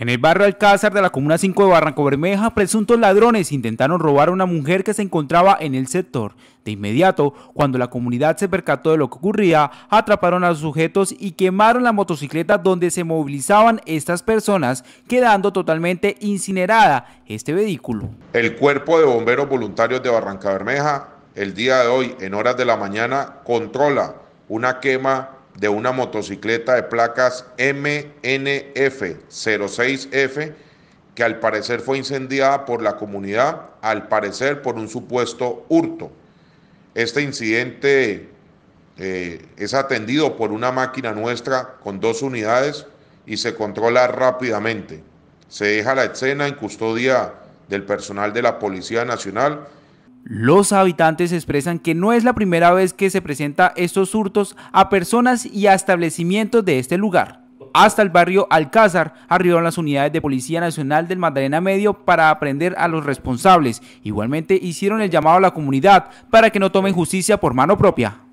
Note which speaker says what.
Speaker 1: En el barrio Alcázar de la Comuna 5 de Barranco Bermeja, presuntos ladrones intentaron robar a una mujer que se encontraba en el sector. De inmediato, cuando la comunidad se percató de lo que ocurría, atraparon a los sujetos y quemaron la motocicleta donde se movilizaban estas personas, quedando totalmente incinerada este vehículo.
Speaker 2: El cuerpo de bomberos voluntarios de Barranca Bermeja, el día de hoy, en horas de la mañana, controla una quema de una motocicleta de placas MNF06F que al parecer fue incendiada por la comunidad, al parecer por un supuesto hurto. Este incidente eh, es atendido por una máquina nuestra con dos unidades y se controla rápidamente. Se deja la escena en custodia del personal de la Policía Nacional
Speaker 1: los habitantes expresan que no es la primera vez que se presenta estos hurtos a personas y a establecimientos de este lugar. Hasta el barrio Alcázar arribaron las unidades de Policía Nacional del Magdalena Medio para aprender a los responsables. Igualmente hicieron el llamado a la comunidad para que no tomen justicia por mano propia.